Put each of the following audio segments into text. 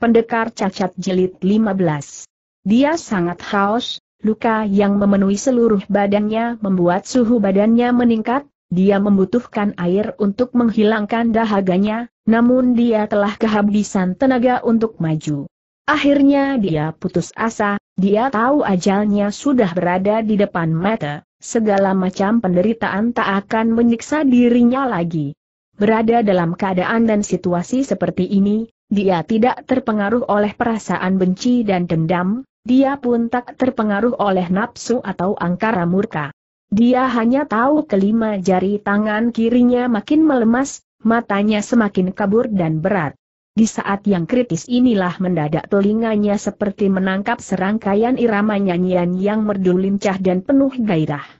Pendekar Cacat Jilid 15. Dia sangat haus, luka yang memenuhi seluruh badannya membuat suhu badannya meningkat, dia membutuhkan air untuk menghilangkan dahaganya, namun dia telah kehabisan tenaga untuk maju. Akhirnya dia putus asa, dia tahu ajalnya sudah berada di depan mata, segala macam penderitaan tak akan menyiksa dirinya lagi. Berada dalam keadaan dan situasi seperti ini, dia tidak terpengaruh oleh perasaan benci dan dendam, dia pun tak terpengaruh oleh nafsu atau angkara murka. Dia hanya tahu kelima jari tangan kirinya makin melemas, matanya semakin kabur dan berat. Di saat yang kritis inilah mendadak telinganya seperti menangkap serangkaian irama nyanyian yang merdu lincah dan penuh gairah.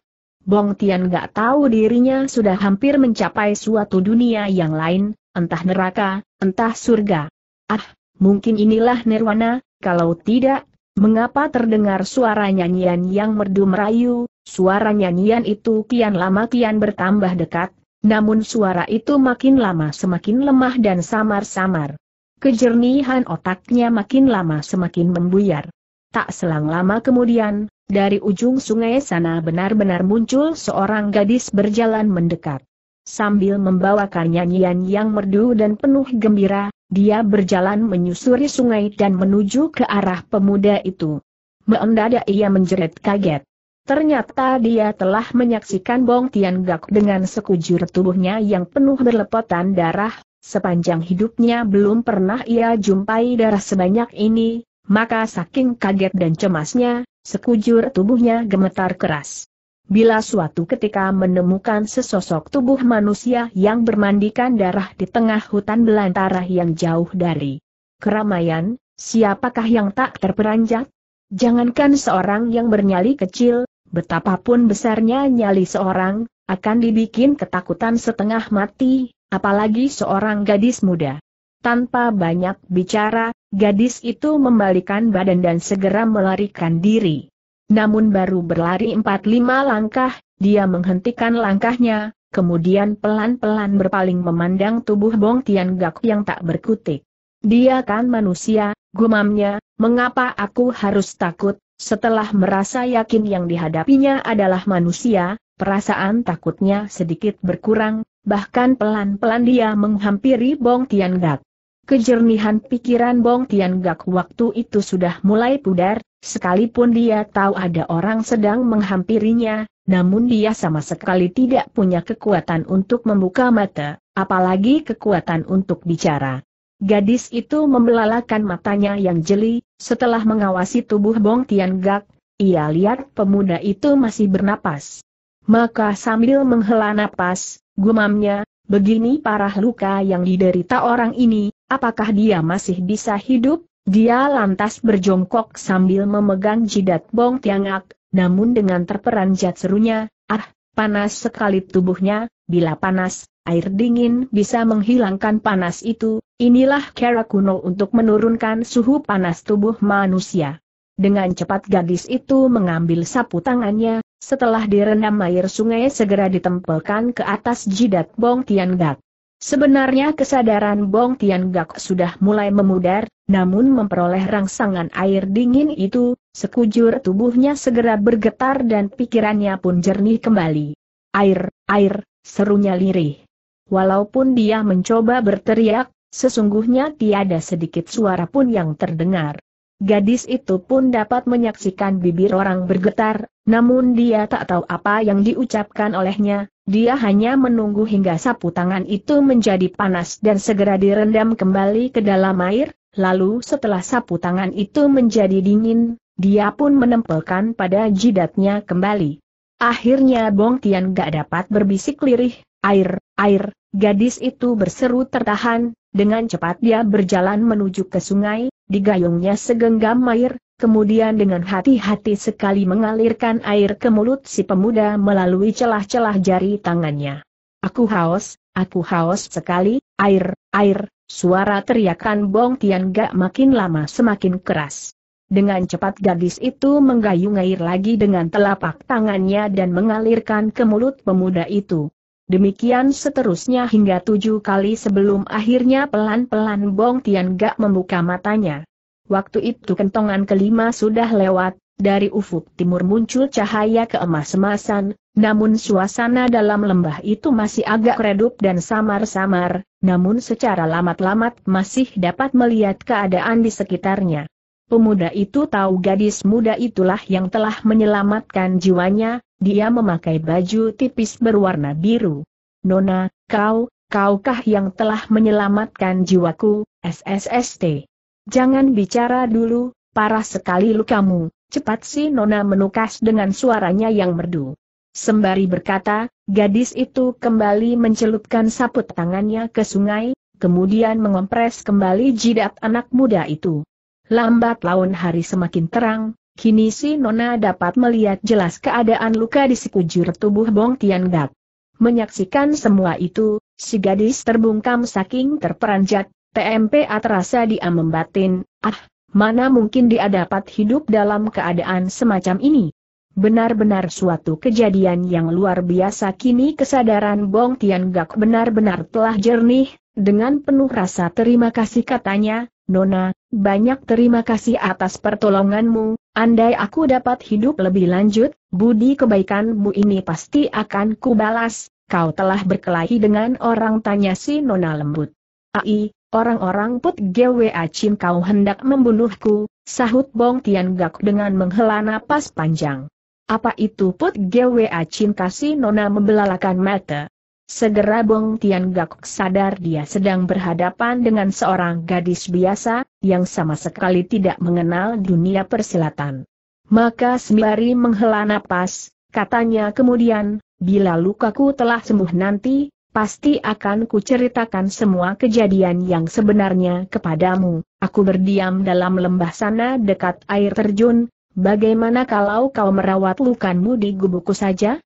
Bong Tian gak tahu dirinya sudah hampir mencapai suatu dunia yang lain, entah neraka, entah surga. Ah, mungkin inilah nirwana, kalau tidak, mengapa terdengar suara nyanyian yang merdu merayu, suara nyanyian itu kian lama kian bertambah dekat, namun suara itu makin lama semakin lemah dan samar-samar. Kejernihan otaknya makin lama semakin membuyar. Tak selang lama kemudian, dari ujung sungai sana benar-benar muncul seorang gadis berjalan mendekat. Sambil membawakan nyanyian yang merdu dan penuh gembira, dia berjalan menyusuri sungai dan menuju ke arah pemuda itu. Meendada ia menjerit kaget. Ternyata dia telah menyaksikan Bong Tian Gak dengan sekujur tubuhnya yang penuh berlepotan darah, sepanjang hidupnya belum pernah ia jumpai darah sebanyak ini, maka saking kaget dan cemasnya, sekujur tubuhnya gemetar keras. Bila suatu ketika menemukan sesosok tubuh manusia yang bermandikan darah di tengah hutan belantara yang jauh dari keramaian, siapakah yang tak terperanjat? Jangankan seorang yang bernyali kecil, betapapun besarnya nyali seorang, akan dibikin ketakutan setengah mati, apalagi seorang gadis muda. Tanpa banyak bicara, gadis itu membalikan badan dan segera melarikan diri. Namun baru berlari 4-5 langkah, dia menghentikan langkahnya, kemudian pelan-pelan berpaling memandang tubuh Bong Tian Gak yang tak berkutik. Dia kan manusia, gumamnya, mengapa aku harus takut, setelah merasa yakin yang dihadapinya adalah manusia, perasaan takutnya sedikit berkurang, bahkan pelan-pelan dia menghampiri Bong Tian Gak. Kejernihan pikiran Bong Tian Gak waktu itu sudah mulai pudar, Sekalipun dia tahu ada orang sedang menghampirinya, namun dia sama sekali tidak punya kekuatan untuk membuka mata, apalagi kekuatan untuk bicara. Gadis itu membelalakan matanya yang jeli, setelah mengawasi tubuh Bong Tian Gak, ia lihat pemuda itu masih bernapas. Maka sambil menghela napas, gumamnya, begini parah luka yang diderita orang ini, apakah dia masih bisa hidup? Dia lantas berjongkok sambil memegang jidat Bong Tiangak, namun dengan terperanjat serunya, ah, panas sekali tubuhnya, bila panas, air dingin bisa menghilangkan panas itu, inilah cara kuno untuk menurunkan suhu panas tubuh manusia. Dengan cepat gadis itu mengambil sapu tangannya, setelah direndam air sungai segera ditempelkan ke atas jidat Bong Tiangak. Sebenarnya kesadaran Bong Gak sudah mulai memudar, namun memperoleh rangsangan air dingin itu, sekujur tubuhnya segera bergetar dan pikirannya pun jernih kembali. Air, air, serunya lirih. Walaupun dia mencoba berteriak, sesungguhnya tiada sedikit suara pun yang terdengar. Gadis itu pun dapat menyaksikan bibir orang bergetar, namun dia tak tahu apa yang diucapkan olehnya, dia hanya menunggu hingga sapu tangan itu menjadi panas dan segera direndam kembali ke dalam air, lalu setelah sapu tangan itu menjadi dingin, dia pun menempelkan pada jidatnya kembali. Akhirnya Bong Tian gak dapat berbisik lirih, air, air, gadis itu berseru tertahan, dengan cepat dia berjalan menuju ke sungai, digayungnya segenggam air, kemudian dengan hati-hati sekali mengalirkan air ke mulut si pemuda melalui celah-celah jari tangannya. Aku haus, aku haus sekali, air, air, suara teriakan Bong Tian gak makin lama semakin keras. Dengan cepat gadis itu menggayung air lagi dengan telapak tangannya dan mengalirkan ke mulut pemuda itu. Demikian seterusnya hingga tujuh kali sebelum akhirnya pelan-pelan Bong Tian Gak membuka matanya. Waktu itu kentongan kelima sudah lewat, dari ufuk timur muncul cahaya keemas-emasan, namun suasana dalam lembah itu masih agak redup dan samar-samar, namun secara lamat-lamat masih dapat melihat keadaan di sekitarnya. Pemuda itu tahu gadis muda itulah yang telah menyelamatkan jiwanya, dia memakai baju tipis berwarna biru. Nona, kau, kaukah yang telah menyelamatkan jiwaku, SSST? Jangan bicara dulu, parah sekali lukamu, cepat si Nona menukas dengan suaranya yang merdu. Sembari berkata, gadis itu kembali mencelupkan saput tangannya ke sungai, kemudian mengompres kembali jidat anak muda itu. Lambat laun hari semakin terang, Kini si Nona dapat melihat jelas keadaan luka di sekujur tubuh Bong Tian Gak. Menyaksikan semua itu, si gadis terbungkam saking terperanjat, TMPA terasa dia membatin, ah, mana mungkin dia dapat hidup dalam keadaan semacam ini. Benar-benar suatu kejadian yang luar biasa kini kesadaran Bong Tian Gak benar-benar telah jernih, dengan penuh rasa terima kasih katanya, Nona, banyak terima kasih atas pertolonganmu, andai aku dapat hidup lebih lanjut, budi kebaikanmu ini pasti akan kubalas, kau telah berkelahi dengan orang tanya si Nona lembut. Ai, orang-orang put gwa cim kau hendak membunuhku, sahut Bong Tian Gak dengan menghela napas panjang. Apa itu put gwa cim kasih Nona membelalakan mata? Segera Bong Tian Gak sadar dia sedang berhadapan dengan seorang gadis biasa, yang sama sekali tidak mengenal dunia persilatan. Maka sembari menghela napas, katanya kemudian, bila lukaku telah sembuh nanti, pasti akan kuceritakan semua kejadian yang sebenarnya kepadamu. Aku berdiam dalam lembah sana dekat air terjun, bagaimana kalau kau merawat lukamu di gubukku saja?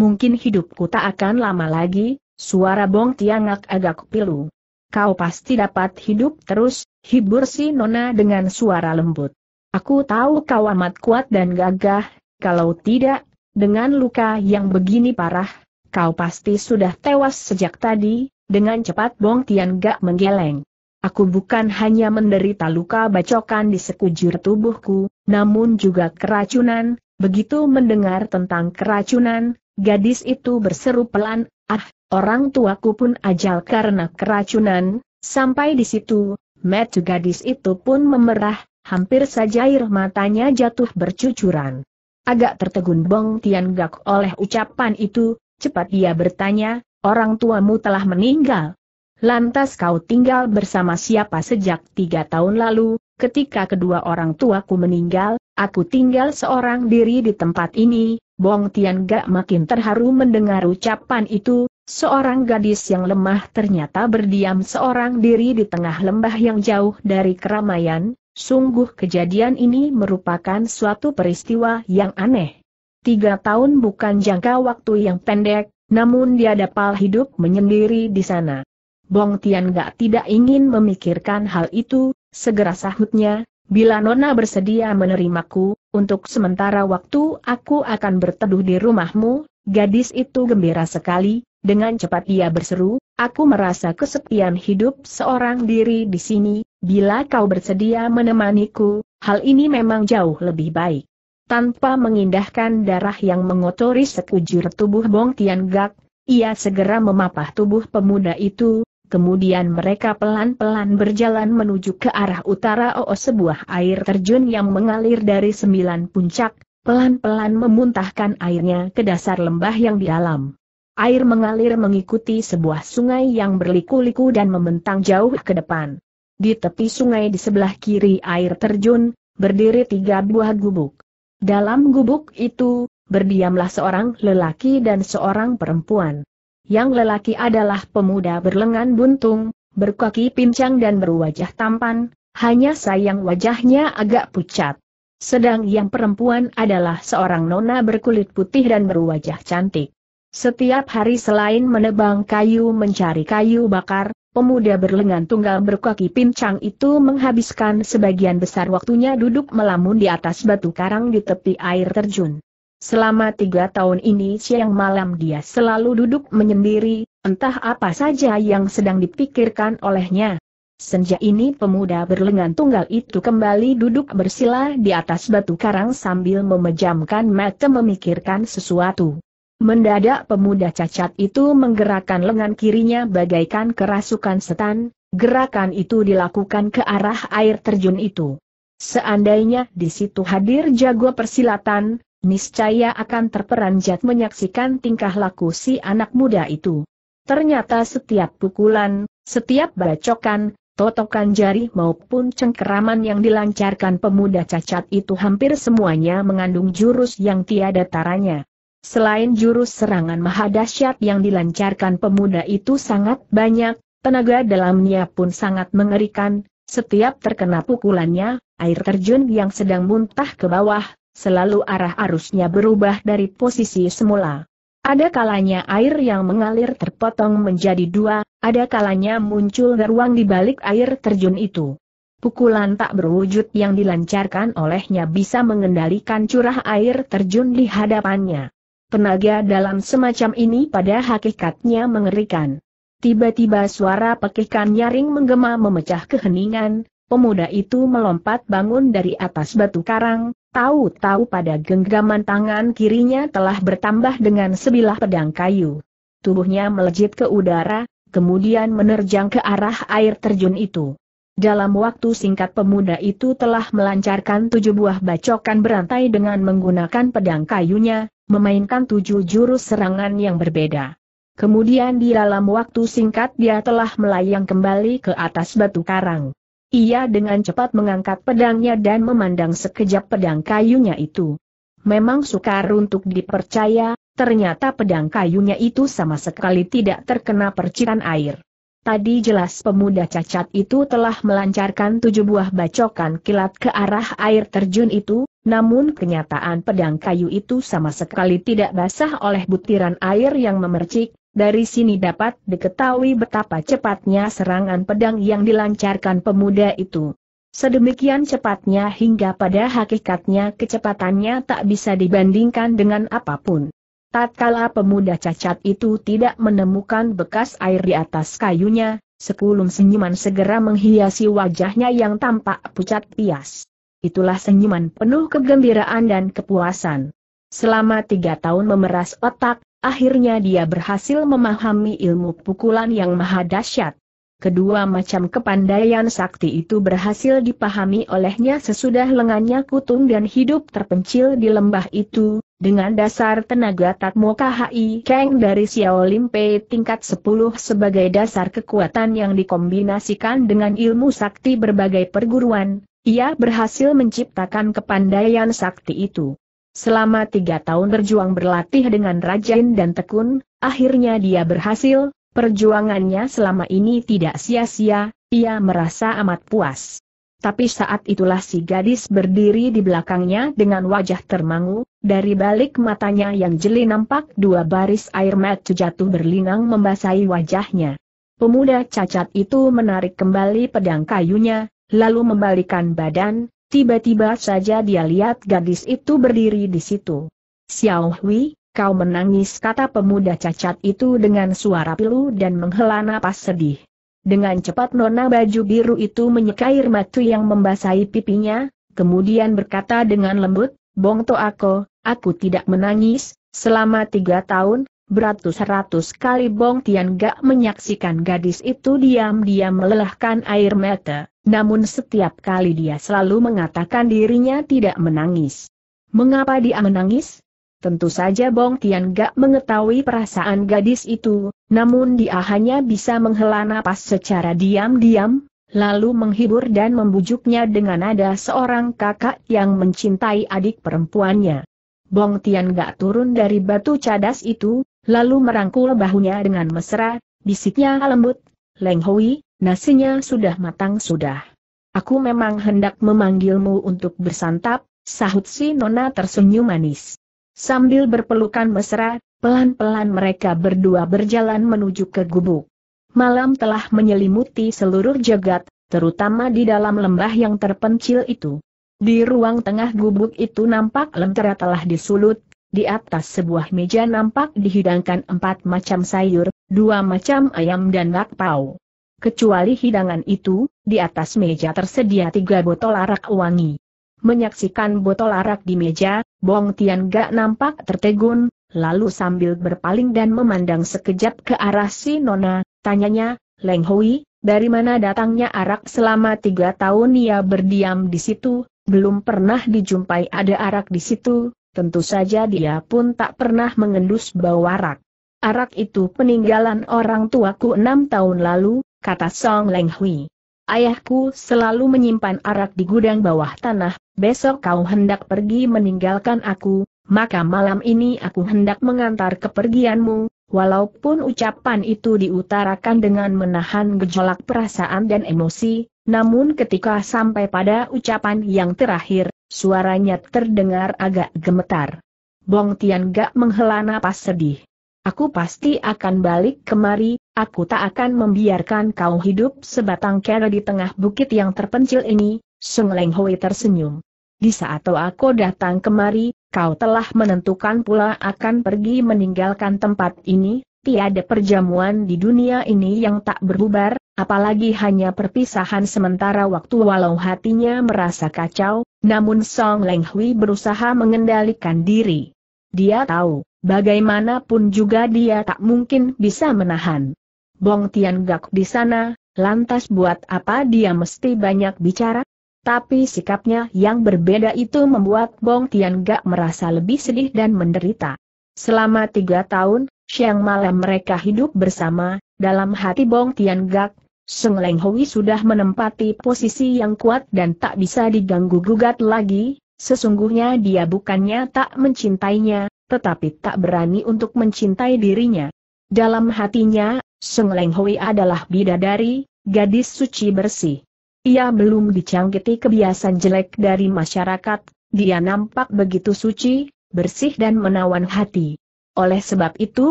mungkin hidupku tak akan lama lagi, suara Bong Tiangak agak pilu. Kau pasti dapat hidup terus, hibur si Nona dengan suara lembut. Aku tahu kau amat kuat dan gagah, kalau tidak, dengan luka yang begini parah, kau pasti sudah tewas sejak tadi, dengan cepat Bong Tian Gak menggeleng. Aku bukan hanya menderita luka bacokan di sekujur tubuhku, namun juga keracunan, begitu mendengar tentang keracunan, Gadis itu berseru pelan, ah, orang tuaku pun ajal karena keracunan, sampai di situ, metu gadis itu pun memerah, hampir saja air matanya jatuh bercucuran. Agak tertegun Bong Tian Gak oleh ucapan itu, cepat dia bertanya, orang tuamu telah meninggal. Lantas kau tinggal bersama siapa sejak tiga tahun lalu, ketika kedua orang tuaku meninggal, aku tinggal seorang diri di tempat ini, Bong Tian Gak makin terharu mendengar ucapan itu, seorang gadis yang lemah ternyata berdiam seorang diri di tengah lembah yang jauh dari keramaian, sungguh kejadian ini merupakan suatu peristiwa yang aneh. Tiga tahun bukan jangka waktu yang pendek, namun dia dapat hidup menyendiri di sana. Bong Tian Gak tidak ingin memikirkan hal itu, segera sahutnya, Bila Nona bersedia menerimaku, untuk sementara waktu aku akan berteduh di rumahmu, gadis itu gembira sekali, dengan cepat ia berseru, aku merasa kesepian hidup seorang diri di sini, bila kau bersedia menemaniku, hal ini memang jauh lebih baik. Tanpa mengindahkan darah yang mengotori sekujur tubuh Bong Tian Gak, ia segera memapah tubuh pemuda itu, Kemudian mereka pelan-pelan berjalan menuju ke arah utara OO oh, sebuah air terjun yang mengalir dari sembilan puncak, pelan-pelan memuntahkan airnya ke dasar lembah yang di dalam. Air mengalir mengikuti sebuah sungai yang berliku-liku dan membentang jauh ke depan. Di tepi sungai di sebelah kiri air terjun, berdiri tiga buah gubuk. Dalam gubuk itu, berdiamlah seorang lelaki dan seorang perempuan yang lelaki adalah pemuda berlengan buntung, berkaki pincang dan berwajah tampan, hanya sayang wajahnya agak pucat. Sedang yang perempuan adalah seorang nona berkulit putih dan berwajah cantik. Setiap hari selain menebang kayu mencari kayu bakar, pemuda berlengan tunggal berkaki pincang itu menghabiskan sebagian besar waktunya duduk melamun di atas batu karang di tepi air terjun. Selama tiga tahun ini siang malam dia selalu duduk menyendiri, entah apa saja yang sedang dipikirkan olehnya. Senja ini pemuda berlengan tunggal itu kembali duduk bersila di atas batu karang sambil memejamkan mata memikirkan sesuatu. Mendadak pemuda cacat itu menggerakkan lengan kirinya bagaikan kerasukan setan, gerakan itu dilakukan ke arah air terjun itu. Seandainya di situ hadir jago persilatan, Niscaya akan terperanjat menyaksikan tingkah laku si anak muda itu. Ternyata setiap pukulan, setiap bacokan, totokan jari maupun cengkeraman yang dilancarkan pemuda cacat itu hampir semuanya mengandung jurus yang tiada taranya. Selain jurus serangan mahadasyat yang dilancarkan pemuda itu sangat banyak, tenaga dalamnya pun sangat mengerikan, setiap terkena pukulannya, air terjun yang sedang muntah ke bawah, selalu arah arusnya berubah dari posisi semula. Ada kalanya air yang mengalir terpotong menjadi dua, ada kalanya muncul ruang di balik air terjun itu. Pukulan tak berwujud yang dilancarkan olehnya bisa mengendalikan curah air terjun di hadapannya. Tenaga dalam semacam ini pada hakikatnya mengerikan. Tiba-tiba suara pekikan nyaring menggema memecah keheningan, Pemuda itu melompat bangun dari atas batu karang, tahu-tahu pada genggaman tangan kirinya telah bertambah dengan sebilah pedang kayu. Tubuhnya melejit ke udara, kemudian menerjang ke arah air terjun itu. Dalam waktu singkat pemuda itu telah melancarkan tujuh buah bacokan berantai dengan menggunakan pedang kayunya, memainkan tujuh jurus serangan yang berbeda. Kemudian di dalam waktu singkat dia telah melayang kembali ke atas batu karang. Ia dengan cepat mengangkat pedangnya dan memandang sekejap pedang kayunya itu. Memang sukar untuk dipercaya, ternyata pedang kayunya itu sama sekali tidak terkena percikan air. Tadi jelas pemuda cacat itu telah melancarkan tujuh buah bacokan kilat ke arah air terjun itu, namun kenyataan pedang kayu itu sama sekali tidak basah oleh butiran air yang memercik, dari sini dapat diketahui betapa cepatnya serangan pedang yang dilancarkan pemuda itu. Sedemikian cepatnya hingga pada hakikatnya kecepatannya tak bisa dibandingkan dengan apapun. Tatkala pemuda cacat itu tidak menemukan bekas air di atas kayunya, sekulum senyuman segera menghiasi wajahnya yang tampak pucat pias. Itulah senyuman penuh kegembiraan dan kepuasan. Selama tiga tahun memeras otak, Akhirnya dia berhasil memahami ilmu pukulan yang maha dahsyat. Kedua macam kepandaian sakti itu berhasil dipahami olehnya sesudah lengannya kutung dan hidup terpencil di lembah itu, dengan dasar tenaga Tatmo KHI Kang dari Lim Pei tingkat 10 sebagai dasar kekuatan yang dikombinasikan dengan ilmu sakti berbagai perguruan, ia berhasil menciptakan kepandaian sakti itu. Selama tiga tahun berjuang berlatih dengan rajin dan tekun, akhirnya dia berhasil, perjuangannya selama ini tidak sia-sia, ia merasa amat puas. Tapi saat itulah si gadis berdiri di belakangnya dengan wajah termangu, dari balik matanya yang jeli nampak dua baris air mata jatuh berlinang membasahi wajahnya. Pemuda cacat itu menarik kembali pedang kayunya, lalu membalikan badan, Tiba-tiba saja dia lihat gadis itu berdiri di situ. Xiao Hui, kau menangis kata pemuda cacat itu dengan suara pilu dan menghela napas sedih. Dengan cepat nona baju biru itu menyekair matu yang membasahi pipinya, kemudian berkata dengan lembut, "Bong to aku, aku tidak menangis, selama tiga tahun, beratus-ratus kali Bong Tian gak menyaksikan gadis itu diam-diam melelahkan air mata. Namun setiap kali dia selalu mengatakan dirinya tidak menangis. Mengapa dia menangis? Tentu saja Bong Tian gak mengetahui perasaan gadis itu, namun dia hanya bisa menghela napas secara diam-diam, lalu menghibur dan membujuknya dengan ada seorang kakak yang mencintai adik perempuannya. Bong Tian gak turun dari batu cadas itu, lalu merangkul bahunya dengan mesra, bisiknya lembut, Leng Hui, Nasinya sudah matang sudah. Aku memang hendak memanggilmu untuk bersantap, sahut si nona tersenyum manis. Sambil berpelukan mesra, pelan-pelan mereka berdua berjalan menuju ke gubuk. Malam telah menyelimuti seluruh jagat, terutama di dalam lembah yang terpencil itu. Di ruang tengah gubuk itu nampak lentera telah disulut, di atas sebuah meja nampak dihidangkan empat macam sayur, dua macam ayam dan lakpau. Kecuali hidangan itu, di atas meja tersedia tiga botol arak wangi. Menyaksikan botol arak di meja, Bong Tian gak nampak tertegun, lalu sambil berpaling dan memandang sekejap ke arah si Nona, tanyanya, Leng Hui, dari mana datangnya arak selama tiga tahun ia berdiam di situ, belum pernah dijumpai ada arak di situ, tentu saja dia pun tak pernah mengendus bau arak. Arak itu peninggalan orang tuaku enam tahun lalu, kata Song Leng Hui. Ayahku selalu menyimpan arak di gudang bawah tanah, besok kau hendak pergi meninggalkan aku, maka malam ini aku hendak mengantar kepergianmu, walaupun ucapan itu diutarakan dengan menahan gejolak perasaan dan emosi, namun ketika sampai pada ucapan yang terakhir, suaranya terdengar agak gemetar. Bong Tian gak menghela napas sedih. Aku pasti akan balik kemari, Aku tak akan membiarkan kau hidup sebatang kera di tengah bukit yang terpencil ini, Sung Leng Hui tersenyum. Di saat aku datang kemari, kau telah menentukan pula akan pergi meninggalkan tempat ini, tiada perjamuan di dunia ini yang tak berbubar, apalagi hanya perpisahan sementara waktu walau hatinya merasa kacau, namun Song Leng Hui berusaha mengendalikan diri. Dia tahu, bagaimanapun juga dia tak mungkin bisa menahan. Bong Tian Gak di sana, lantas buat apa dia mesti banyak bicara? Tapi sikapnya yang berbeda itu membuat Bong Tian Gak merasa lebih sedih dan menderita. Selama tiga tahun, siang malam mereka hidup bersama, dalam hati Bong Tian Gak, Seng Leng Hui sudah menempati posisi yang kuat dan tak bisa diganggu-gugat lagi, sesungguhnya dia bukannya tak mencintainya, tetapi tak berani untuk mencintai dirinya. Dalam hatinya, Sung Leng Hui adalah bidadari, gadis suci bersih. Ia belum dicangkiti kebiasaan jelek dari masyarakat, dia nampak begitu suci, bersih dan menawan hati. Oleh sebab itu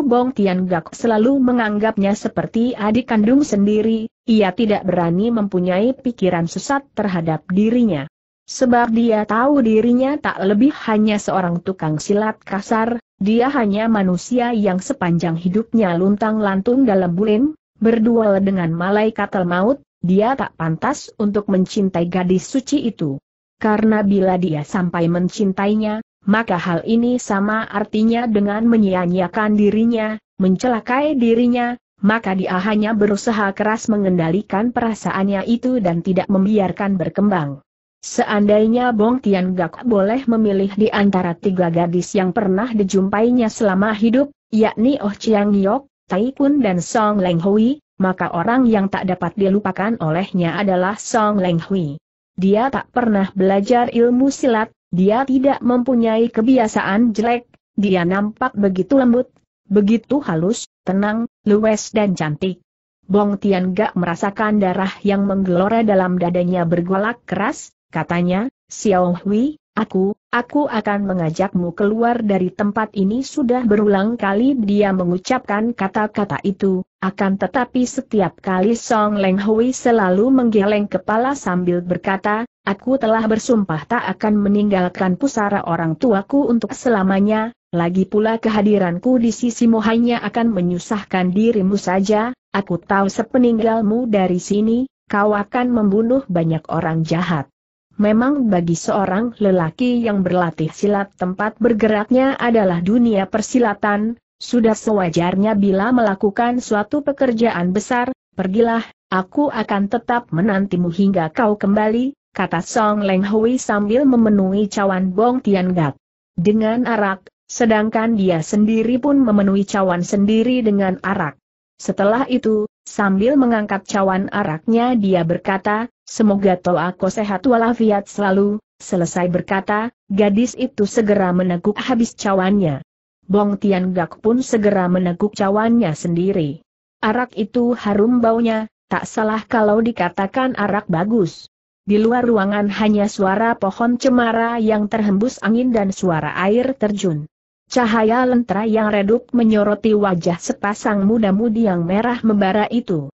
Bong Tian Gak selalu menganggapnya seperti adik kandung sendiri, ia tidak berani mempunyai pikiran sesat terhadap dirinya. Sebab dia tahu dirinya tak lebih hanya seorang tukang silat kasar, dia hanya manusia yang sepanjang hidupnya luntang lantung dalam bulim, berduel dengan malaikat maut, dia tak pantas untuk mencintai gadis suci itu. Karena bila dia sampai mencintainya, maka hal ini sama artinya dengan menyia-nyiakan dirinya, mencelakai dirinya, maka dia hanya berusaha keras mengendalikan perasaannya itu dan tidak membiarkan berkembang. Seandainya Bong Tian Gak boleh memilih di antara tiga gadis yang pernah dijumpainya selama hidup, yakni Oh Chiang Yok, Tai Kun dan Song Leng Hui, maka orang yang tak dapat dilupakan olehnya adalah Song Leng Hui. Dia tak pernah belajar ilmu silat, dia tidak mempunyai kebiasaan jelek, dia nampak begitu lembut, begitu halus, tenang, luwes dan cantik. Bong Tian Gak merasakan darah yang menggelora dalam dadanya bergolak keras, katanya, Xiao Hui, aku, aku akan mengajakmu keluar dari tempat ini sudah berulang kali dia mengucapkan kata-kata itu, akan tetapi setiap kali Song Leng Hui selalu menggeleng kepala sambil berkata, aku telah bersumpah tak akan meninggalkan pusara orang tuaku untuk selamanya, lagi pula kehadiranku di sisimu hanya akan menyusahkan dirimu saja, aku tahu sepeninggalmu dari sini, kau akan membunuh banyak orang jahat. Memang bagi seorang lelaki yang berlatih silat tempat bergeraknya adalah dunia persilatan, sudah sewajarnya bila melakukan suatu pekerjaan besar, pergilah, aku akan tetap menantimu hingga kau kembali, kata Song Leng Hui sambil memenuhi cawan Bong gat Dengan arak, sedangkan dia sendiri pun memenuhi cawan sendiri dengan arak. Setelah itu, sambil mengangkat cawan araknya dia berkata, Semoga Tol aku sehat walafiat selalu, selesai berkata, gadis itu segera meneguk habis cawannya. Bong Tian Gak pun segera meneguk cawannya sendiri. Arak itu harum baunya, tak salah kalau dikatakan arak bagus. Di luar ruangan hanya suara pohon cemara yang terhembus angin dan suara air terjun. Cahaya lentera yang redup menyoroti wajah sepasang muda-mudi yang merah membara itu.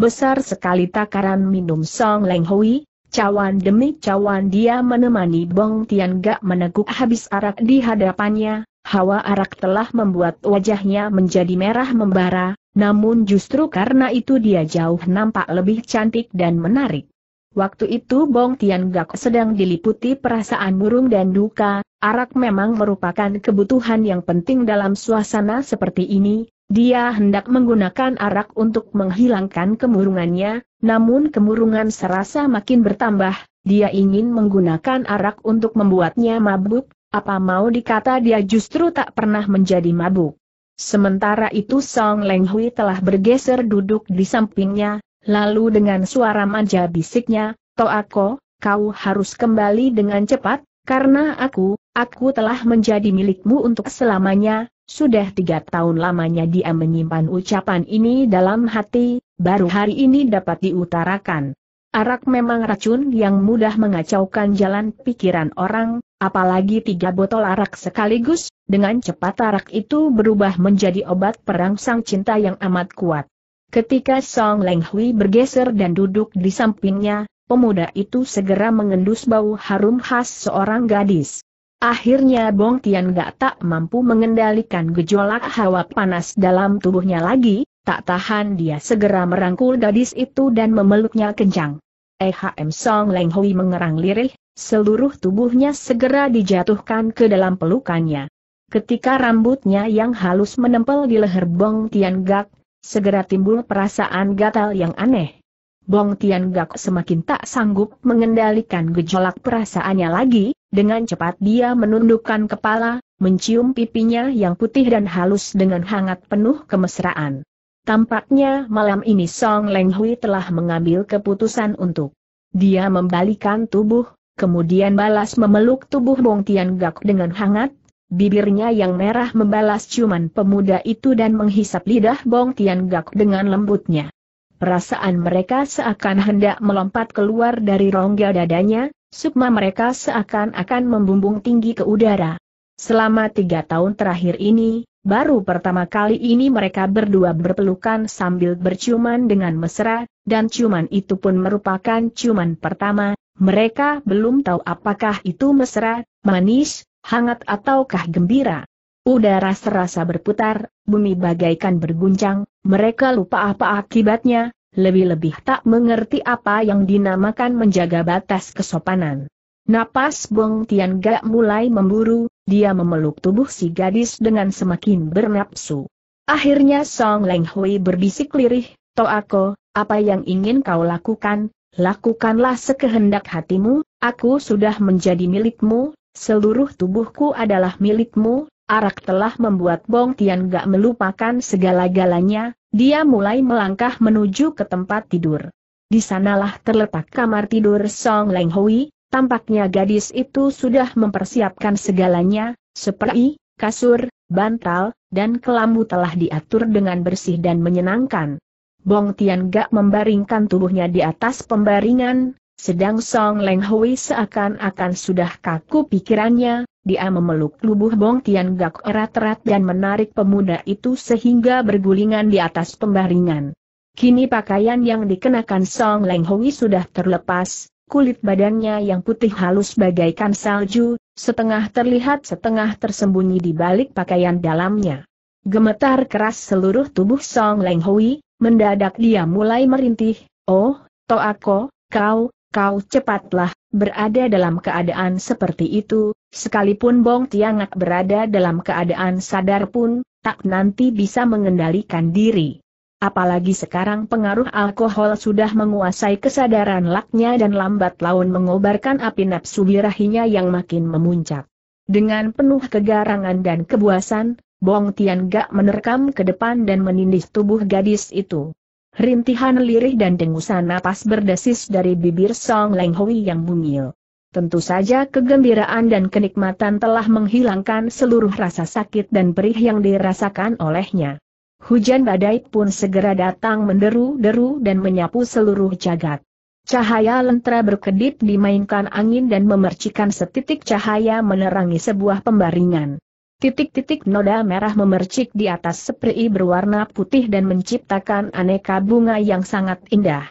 Besar sekali takaran minum Song Leng Hui, cawan demi cawan dia menemani Bong Tian Gak meneguk habis arak di hadapannya, hawa arak telah membuat wajahnya menjadi merah membara, namun justru karena itu dia jauh nampak lebih cantik dan menarik. Waktu itu Bong Tian Gak sedang diliputi perasaan murung dan duka, arak memang merupakan kebutuhan yang penting dalam suasana seperti ini, dia hendak menggunakan arak untuk menghilangkan kemurungannya, namun kemurungan serasa makin bertambah, dia ingin menggunakan arak untuk membuatnya mabuk, apa mau dikata dia justru tak pernah menjadi mabuk. Sementara itu Song Leng Hui telah bergeser duduk di sampingnya, lalu dengan suara manja bisiknya, Toako, kau harus kembali dengan cepat, karena aku, aku telah menjadi milikmu untuk selamanya, sudah tiga tahun lamanya dia menyimpan ucapan ini dalam hati, baru hari ini dapat diutarakan. Arak memang racun yang mudah mengacaukan jalan pikiran orang, apalagi tiga botol arak sekaligus, dengan cepat arak itu berubah menjadi obat perangsang cinta yang amat kuat. Ketika Song Leng Hui bergeser dan duduk di sampingnya, pemuda itu segera mengendus bau harum khas seorang gadis. Akhirnya Bong Tian gak tak mampu mengendalikan gejolak hawa panas dalam tubuhnya lagi, tak tahan dia segera merangkul gadis itu dan memeluknya kencang. EHM Song Leng Hui mengerang lirih, seluruh tubuhnya segera dijatuhkan ke dalam pelukannya. Ketika rambutnya yang halus menempel di leher Bong Tian Gak, segera timbul perasaan gatal yang aneh. Bong Tian Gak semakin tak sanggup mengendalikan gejolak perasaannya lagi, dengan cepat dia menundukkan kepala, mencium pipinya yang putih dan halus dengan hangat penuh kemesraan. Tampaknya malam ini Song Leng Hui telah mengambil keputusan untuk dia membalikan tubuh, kemudian balas memeluk tubuh Bong Tian Gak dengan hangat, bibirnya yang merah membalas ciuman pemuda itu dan menghisap lidah Bong Tian Gak dengan lembutnya. Perasaan mereka seakan hendak melompat keluar dari rongga dadanya, Sukma mereka seakan-akan membumbung tinggi ke udara. Selama tiga tahun terakhir ini, baru pertama kali ini mereka berdua berpelukan sambil berciuman dengan mesra, dan ciuman itu pun merupakan ciuman pertama, mereka belum tahu apakah itu mesra, manis, hangat ataukah gembira. Udara serasa berputar, bumi bagaikan berguncang, mereka lupa apa akibatnya, lebih-lebih tak mengerti apa yang dinamakan menjaga batas kesopanan. Napas Bong Tian Gak mulai memburu, dia memeluk tubuh si gadis dengan semakin bernapsu. Akhirnya Song Leng Hui berbisik lirih, aku, apa yang ingin kau lakukan, lakukanlah sekehendak hatimu, aku sudah menjadi milikmu, seluruh tubuhku adalah milikmu, Arak telah membuat Bong Tian gak melupakan segala-galanya, dia mulai melangkah menuju ke tempat tidur. Di sanalah terletak kamar tidur Song Leng Hui, tampaknya gadis itu sudah mempersiapkan segalanya, seperti kasur, bantal, dan kelambu telah diatur dengan bersih dan menyenangkan. Bong Tian gak membaringkan tubuhnya di atas pembaringan, sedang Song Leng Hui seakan-akan sudah kaku pikirannya, dia memeluk tubuh Bong Tian Gak erat-erat dan menarik pemuda itu sehingga bergulingan di atas pembaringan. Kini pakaian yang dikenakan Song Leng Hui sudah terlepas, kulit badannya yang putih halus bagaikan salju, setengah terlihat setengah tersembunyi di balik pakaian dalamnya. Gemetar keras seluruh tubuh Song Leng Hui, mendadak dia mulai merintih, Oh, Toako, kau, kau cepatlah, berada dalam keadaan seperti itu, Sekalipun Bong Tiangak berada dalam keadaan sadar pun, tak nanti bisa mengendalikan diri. Apalagi sekarang pengaruh alkohol sudah menguasai kesadaran laknya dan lambat laun mengobarkan api nafsu birahinya yang makin memuncak. Dengan penuh kegarangan dan kebuasan, Bong Tian Gak menerkam ke depan dan menindih tubuh gadis itu. Rintihan lirih dan dengusan napas berdesis dari bibir Song Leng Hui yang bungil. Tentu saja kegembiraan dan kenikmatan telah menghilangkan seluruh rasa sakit dan perih yang dirasakan olehnya. Hujan badai pun segera datang menderu-deru dan menyapu seluruh jagat. Cahaya lentera berkedip dimainkan angin dan memercikan setitik cahaya menerangi sebuah pembaringan. Titik-titik noda merah memercik di atas seprei berwarna putih dan menciptakan aneka bunga yang sangat indah.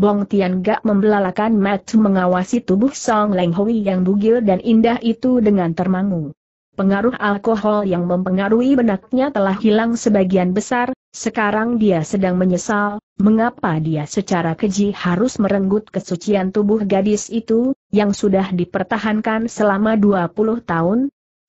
Bong Tian Gak membelalakan Mat mengawasi tubuh Song Leng Hui yang bugil dan indah itu dengan termangu. Pengaruh alkohol yang mempengaruhi benaknya telah hilang sebagian besar, sekarang dia sedang menyesal, mengapa dia secara keji harus merenggut kesucian tubuh gadis itu, yang sudah dipertahankan selama 20 tahun,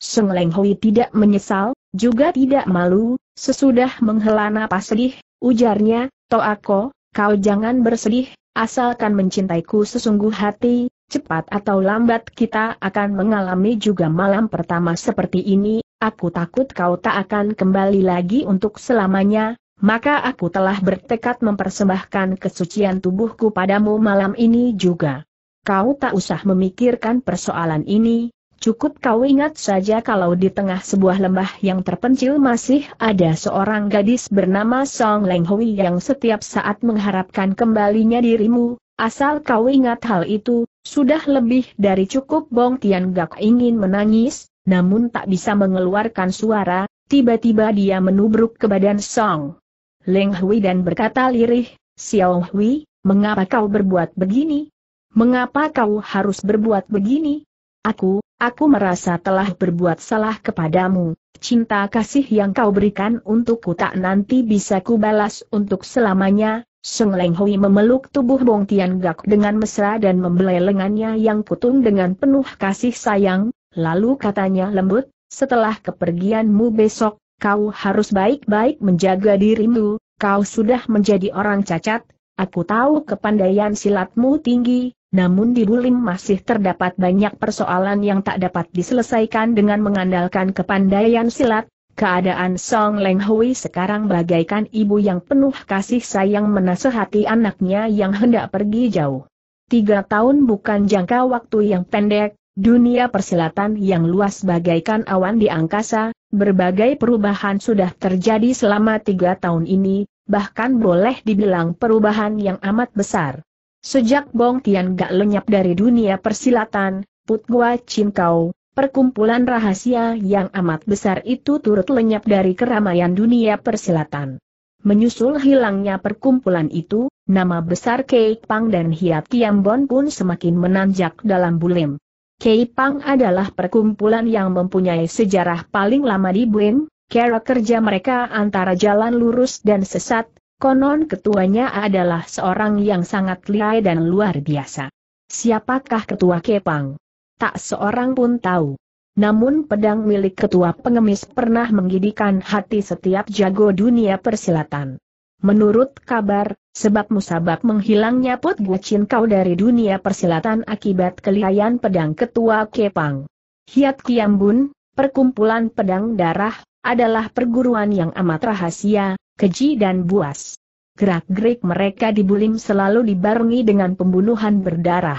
Seng Leng Hui tidak menyesal, juga tidak malu, sesudah menghela napas sedih, ujarnya, Toako, kau jangan bersedih, Asalkan mencintaiku sesungguh hati, cepat atau lambat kita akan mengalami juga malam pertama seperti ini, aku takut kau tak akan kembali lagi untuk selamanya, maka aku telah bertekad mempersembahkan kesucian tubuhku padamu malam ini juga. Kau tak usah memikirkan persoalan ini, Cukup kau ingat saja kalau di tengah sebuah lembah yang terpencil masih ada seorang gadis bernama Song Leng Hui yang setiap saat mengharapkan kembalinya dirimu, asal kau ingat hal itu, sudah lebih dari cukup Bong Tian Gak ingin menangis, namun tak bisa mengeluarkan suara, tiba-tiba dia menubruk ke badan Song Leng Hui dan berkata lirih, Xiao Hui, mengapa kau berbuat begini? Mengapa kau harus berbuat begini? Aku, Aku merasa telah berbuat salah kepadamu, cinta kasih yang kau berikan untukku tak nanti bisa kubalas untuk selamanya, Seng Leng Hui memeluk tubuh Bong Tian Gak dengan mesra dan membelai lengannya yang kutung dengan penuh kasih sayang, lalu katanya lembut, setelah kepergianmu besok, kau harus baik-baik menjaga dirimu, kau sudah menjadi orang cacat, aku tahu kepandaian silatmu tinggi, namun di Bulim masih terdapat banyak persoalan yang tak dapat diselesaikan dengan mengandalkan kepandaian silat, Keadaan Song Leng Hui sekarang bagaikan ibu yang penuh kasih sayang menasehati anaknya yang hendak pergi jauh. Tiga tahun bukan jangka waktu yang pendek, dunia persilatan yang luas bagaikan awan di angkasa, berbagai perubahan sudah terjadi selama tiga tahun ini, bahkan boleh dibilang perubahan yang amat besar. Sejak Bong Tian gak lenyap dari dunia persilatan, Put Gua Chin Kau, perkumpulan rahasia yang amat besar itu turut lenyap dari keramaian dunia persilatan. Menyusul hilangnya perkumpulan itu, nama besar Kei Pang dan Hiat Bon pun semakin menanjak dalam bulim. Kei Pang adalah perkumpulan yang mempunyai sejarah paling lama di Buim, kera kerja mereka antara jalan lurus dan sesat, Konon ketuanya adalah seorang yang sangat lihai dan luar biasa. Siapakah ketua Kepang? Tak seorang pun tahu. Namun pedang milik ketua pengemis pernah menggidikan hati setiap jago dunia persilatan. Menurut kabar, sebab musabab menghilangnya Put Gucin Kau dari dunia persilatan akibat kelihayan pedang ketua Kepang. Hiat Kiambun, perkumpulan pedang darah, adalah perguruan yang amat rahasia, keji dan buas. Gerak-gerik mereka dibulim selalu dibarengi dengan pembunuhan berdarah.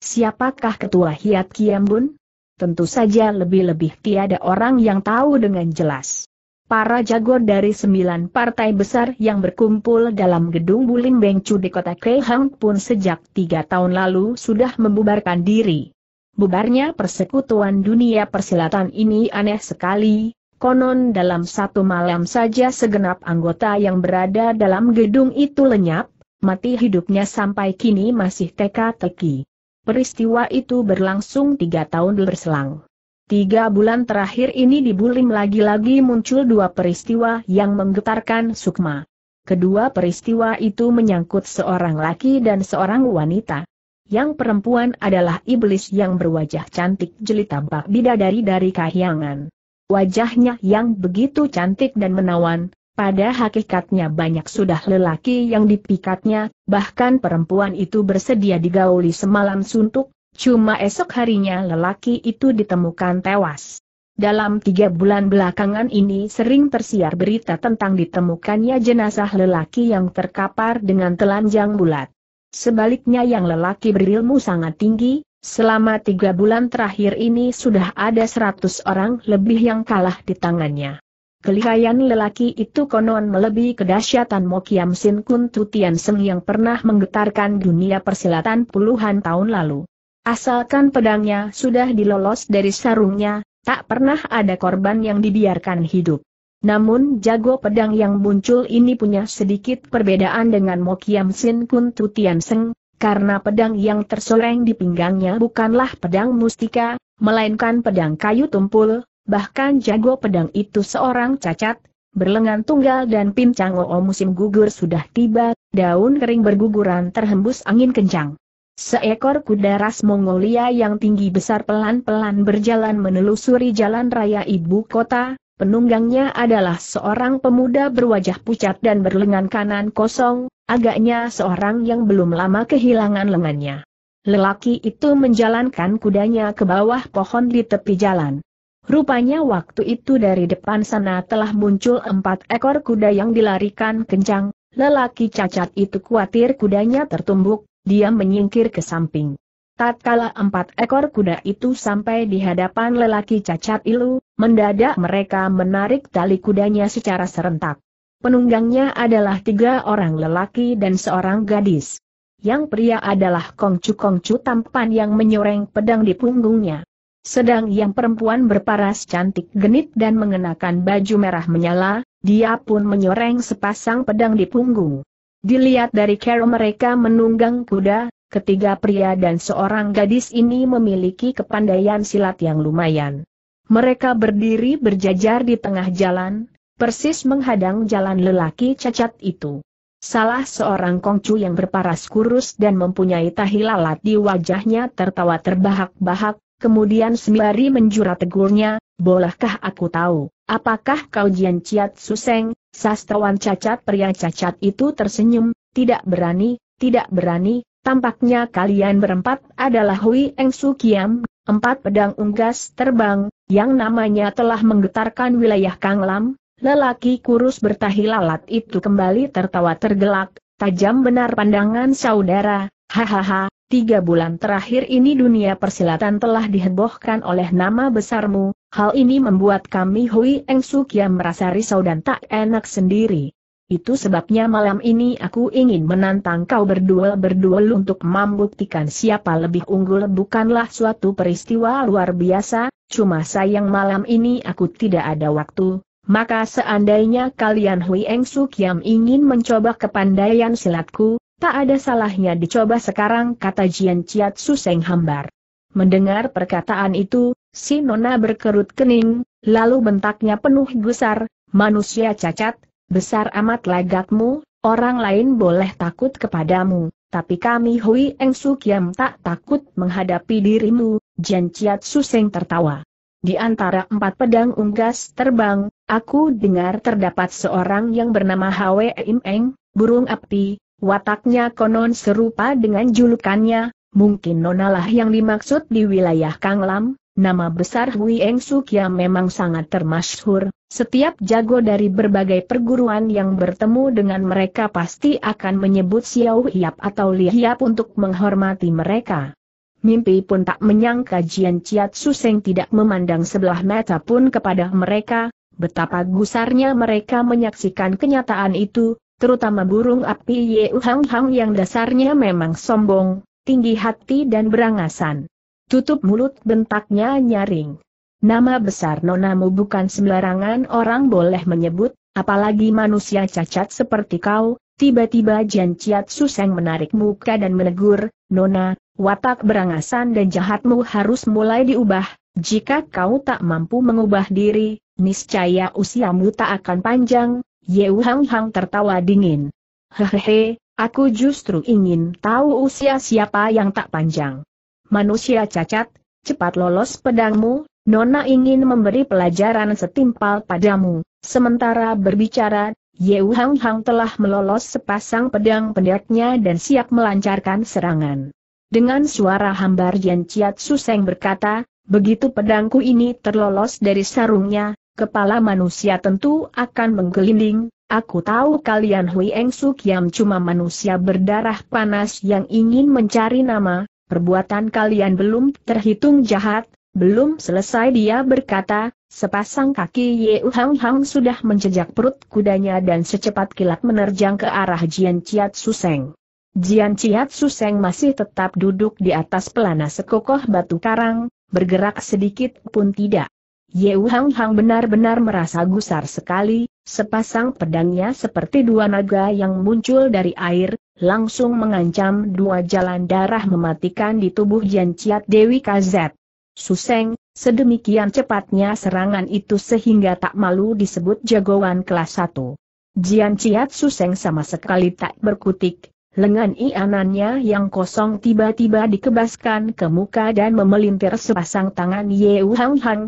Siapakah ketua Hiat Kiambun? Tentu saja lebih-lebih tiada orang yang tahu dengan jelas. Para jago dari sembilan partai besar yang berkumpul dalam gedung Bulim Bengcu di kota Kehang pun sejak tiga tahun lalu sudah membubarkan diri. Bubarnya persekutuan dunia persilatan ini aneh sekali, Konon dalam satu malam saja segenap anggota yang berada dalam gedung itu lenyap, mati hidupnya sampai kini masih teka-teki. Peristiwa itu berlangsung tiga tahun berselang. Tiga bulan terakhir ini dibulim lagi-lagi muncul dua peristiwa yang menggetarkan Sukma. Kedua peristiwa itu menyangkut seorang laki dan seorang wanita. Yang perempuan adalah iblis yang berwajah cantik jelita bak bidadari dari kahyangan. Wajahnya yang begitu cantik dan menawan, pada hakikatnya banyak sudah lelaki yang dipikatnya, bahkan perempuan itu bersedia digauli semalam suntuk, cuma esok harinya lelaki itu ditemukan tewas. Dalam tiga bulan belakangan ini sering tersiar berita tentang ditemukannya jenazah lelaki yang terkapar dengan telanjang bulat. Sebaliknya yang lelaki berilmu sangat tinggi, selama tiga bulan terakhir ini sudah ada seratus orang lebih yang kalah di tangannya. Kelihayan lelaki itu konon melebihi kedahsyatan Mokiam Sin Kun Tutian Seng yang pernah menggetarkan dunia persilatan puluhan tahun lalu. Asalkan pedangnya sudah dilolos dari sarungnya, tak pernah ada korban yang dibiarkan hidup. Namun jago pedang yang muncul ini punya sedikit perbedaan dengan Mokiam Sin Kun Tutian Seng, karena pedang yang tersoreng di pinggangnya bukanlah pedang mustika, melainkan pedang kayu tumpul, bahkan jago pedang itu seorang cacat, berlengan tunggal dan pincang oo oh, oh, musim gugur sudah tiba, daun kering berguguran terhembus angin kencang. Seekor kuda ras Mongolia yang tinggi besar pelan-pelan berjalan menelusuri jalan raya ibu kota, penunggangnya adalah seorang pemuda berwajah pucat dan berlengan kanan kosong, Agaknya seorang yang belum lama kehilangan lengannya. Lelaki itu menjalankan kudanya ke bawah pohon di tepi jalan. Rupanya waktu itu dari depan sana telah muncul empat ekor kuda yang dilarikan kencang, lelaki cacat itu khawatir kudanya tertumbuk, dia menyingkir ke samping. Tatkala empat ekor kuda itu sampai di hadapan lelaki cacat itu, mendadak mereka menarik tali kudanya secara serentak. Penunggangnya adalah tiga orang lelaki dan seorang gadis. Yang pria adalah Kongcu Kongcu tampan yang menyoreng pedang di punggungnya. Sedang yang perempuan berparas cantik genit dan mengenakan baju merah menyala, dia pun menyoreng sepasang pedang di punggung. Dilihat dari cara mereka menunggang kuda, ketiga pria dan seorang gadis ini memiliki kepandaian silat yang lumayan. Mereka berdiri berjajar di tengah jalan, persis menghadang jalan lelaki cacat itu. Salah seorang kongcu yang berparas kurus dan mempunyai tahi lalat di wajahnya tertawa terbahak-bahak, kemudian sembari menjura tegurnya, bolehkah aku tahu, apakah kau Jian Ciat Suseng, sastrawan cacat pria cacat itu tersenyum, tidak berani, tidak berani, tampaknya kalian berempat adalah Hui Eng Su Kiam, empat pedang unggas terbang, yang namanya telah menggetarkan wilayah Kang Lam, Lelaki kurus bertahi lalat itu kembali tertawa tergelak, tajam benar pandangan saudara, hahaha, tiga bulan terakhir ini dunia persilatan telah dihebohkan oleh nama besarmu, hal ini membuat kami Hui Eng Sukia merasa risau dan tak enak sendiri. Itu sebabnya malam ini aku ingin menantang kau berduel-berduel untuk membuktikan siapa lebih unggul bukanlah suatu peristiwa luar biasa, cuma sayang malam ini aku tidak ada waktu, maka seandainya kalian Hui Eng Sukiam ingin mencoba kepandaian silatku, tak ada salahnya dicoba sekarang kata Jian Ciat Suseng hambar. Mendengar perkataan itu, si Nona berkerut kening, lalu bentaknya penuh gusar, manusia cacat, besar amat lagakmu, orang lain boleh takut kepadamu, tapi kami Hui Eng Sukiam tak takut menghadapi dirimu, Jian Ciat Suseng tertawa. Di antara empat pedang unggas terbang, Aku dengar terdapat seorang yang bernama Hwe Im Eng, burung api, wataknya konon serupa dengan julukannya, mungkin nonalah yang dimaksud di wilayah Kang Lam. nama besar Hui Eng Sukia ya memang sangat termasyhur, setiap jago dari berbagai perguruan yang bertemu dengan mereka pasti akan menyebut Xiao Hiap atau Li Hiap untuk menghormati mereka. Mimpi pun tak menyangka Jian Chiat Suseng tidak memandang sebelah mata pun kepada mereka, Betapa gusarnya mereka menyaksikan kenyataan itu, terutama burung api Yeu Hang Hang yang dasarnya memang sombong, tinggi hati dan berangasan. Tutup mulut bentaknya nyaring. Nama besar nonamu bukan sembarangan orang boleh menyebut, apalagi manusia cacat seperti kau, tiba-tiba Jan Chiat Suseng menarik muka dan menegur, Nona, watak berangasan dan jahatmu harus mulai diubah, jika kau tak mampu mengubah diri, Niscaya usiamu tak akan panjang, Yeu Hang Hang tertawa dingin. Hehehe, aku justru ingin tahu usia siapa yang tak panjang. Manusia cacat, cepat lolos pedangmu, Nona ingin memberi pelajaran setimpal padamu. Sementara berbicara, Yeu Hang Hang telah melolos sepasang pedang pendeknya dan siap melancarkan serangan. Dengan suara hambar Yan Chiat Suseng berkata, begitu pedangku ini terlolos dari sarungnya, kepala manusia tentu akan menggelinding, aku tahu kalian Hui Eng Sukiam cuma manusia berdarah panas yang ingin mencari nama, perbuatan kalian belum terhitung jahat, belum selesai dia berkata, sepasang kaki Yeu Hang Hang sudah menjejak perut kudanya dan secepat kilat menerjang ke arah Jian Chiat Suseng. Jian Chiat Suseng masih tetap duduk di atas pelana sekokoh batu karang, bergerak sedikit pun tidak. Ye Hang Hang benar-benar merasa gusar sekali, sepasang pedangnya seperti dua naga yang muncul dari air, langsung mengancam dua jalan darah mematikan di tubuh Jian Ciat Dewi Kazet. Suseng, sedemikian cepatnya serangan itu sehingga tak malu disebut jagoan kelas 1. Jian Ciat Suseng sama sekali tak berkutik, lengan ianannya yang kosong tiba-tiba dikebaskan ke muka dan memelintir sepasang tangan Yeu Hang Hang,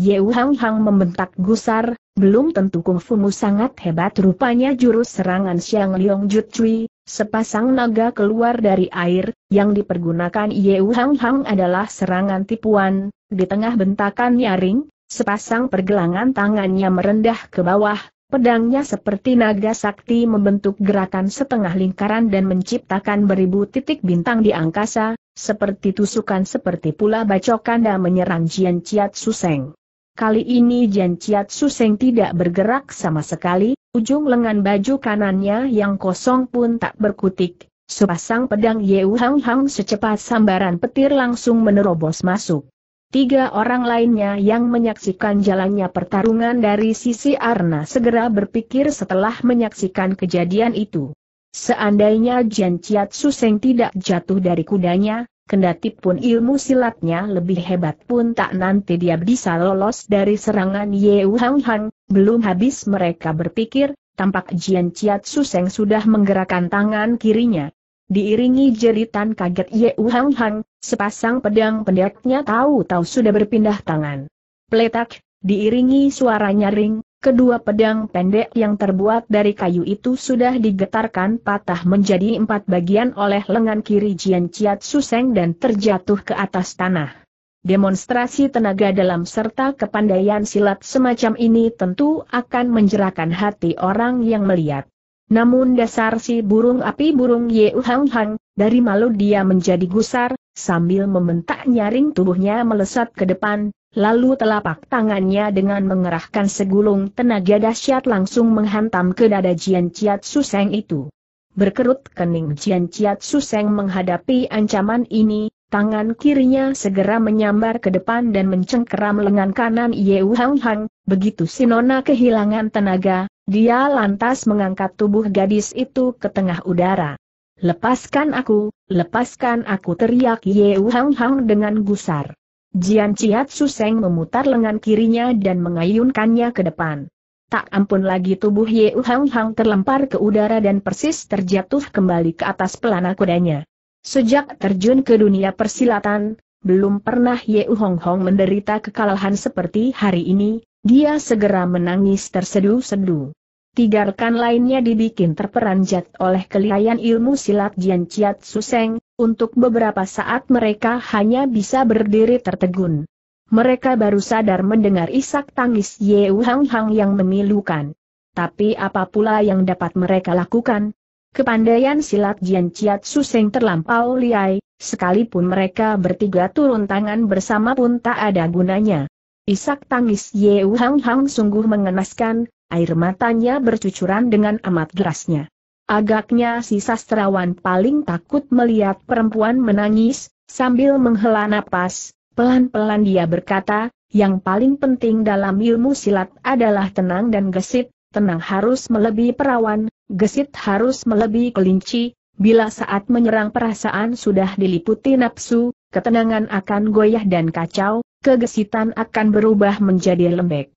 Yeu Hang Hang membentak gusar, belum tentu mu sangat hebat rupanya jurus serangan Xiang Liong Jut Cui, sepasang naga keluar dari air, yang dipergunakan Yeu Hang Hang adalah serangan tipuan, di tengah bentakan nyaring, sepasang pergelangan tangannya merendah ke bawah, Pedangnya seperti naga sakti membentuk gerakan setengah lingkaran dan menciptakan beribu titik bintang di angkasa, seperti tusukan seperti pula bacokan dan menyerang Jian Chiat Suseng. Kali ini Jian Chiatsu Seng tidak bergerak sama sekali, ujung lengan baju kanannya yang kosong pun tak berkutik. Sepasang pedang Yeu Hang Hang secepat sambaran petir langsung menerobos masuk. Tiga orang lainnya yang menyaksikan jalannya pertarungan dari sisi Arna segera berpikir setelah menyaksikan kejadian itu. Seandainya Jian Chiatsu Seng tidak jatuh dari kudanya, Kendati pun ilmu silatnya lebih hebat pun tak nanti dia bisa lolos dari serangan Yeu Hang Hang, belum habis mereka berpikir, tampak Jian Chiat Suseng sudah menggerakkan tangan kirinya. Diiringi jeritan kaget Yeu Hang Hang, sepasang pedang pendeknya tahu-tahu sudah berpindah tangan. Peletak, diiringi suara nyaring, Kedua pedang pendek yang terbuat dari kayu itu sudah digetarkan patah menjadi empat bagian oleh lengan kiri Jian Ciat Suseng dan terjatuh ke atas tanah. Demonstrasi tenaga dalam serta kepandaian silat semacam ini tentu akan menjerakan hati orang yang melihat. Namun dasar si burung api burung Ye Hang Hang, dari malu dia menjadi gusar, sambil membentak nyaring tubuhnya melesat ke depan, Lalu telapak tangannya dengan mengerahkan segulung tenaga dahsyat langsung menghantam ke dada Jian Chiat Suseng itu. Berkerut kening Jian Chiat Suseng menghadapi ancaman ini, tangan kirinya segera menyambar ke depan dan mencengkeram lengan kanan Yeu Hang Hang, begitu Sinona kehilangan tenaga, dia lantas mengangkat tubuh gadis itu ke tengah udara. Lepaskan aku, lepaskan aku teriak Yeu Hang Hang dengan gusar. Jian Ciat Suseng memutar lengan kirinya dan mengayunkannya ke depan. Tak ampun lagi tubuh Ye Hang Hang terlempar ke udara dan persis terjatuh kembali ke atas pelana kudanya. Sejak terjun ke dunia persilatan, belum pernah Ye Hong Hong menderita kekalahan seperti hari ini, dia segera menangis terseduh sedu. Tiga rekan lainnya dibikin terperanjat oleh kelihayan ilmu silat Jian Ciat Suseng, untuk beberapa saat mereka hanya bisa berdiri tertegun. Mereka baru sadar mendengar isak tangis Ye Hang Hang yang memilukan. Tapi apa pula yang dapat mereka lakukan? Kepandaian silat Jian Chiat Suseng terlampau liai, sekalipun mereka bertiga turun tangan bersama pun tak ada gunanya. Isak tangis Ye Hang Hang sungguh mengenaskan, air matanya bercucuran dengan amat derasnya. Agaknya si sastrawan paling takut melihat perempuan menangis, sambil menghela napas, pelan-pelan dia berkata, yang paling penting dalam ilmu silat adalah tenang dan gesit, tenang harus melebihi perawan, gesit harus melebihi kelinci, bila saat menyerang perasaan sudah diliputi nafsu, ketenangan akan goyah dan kacau, kegesitan akan berubah menjadi lembek.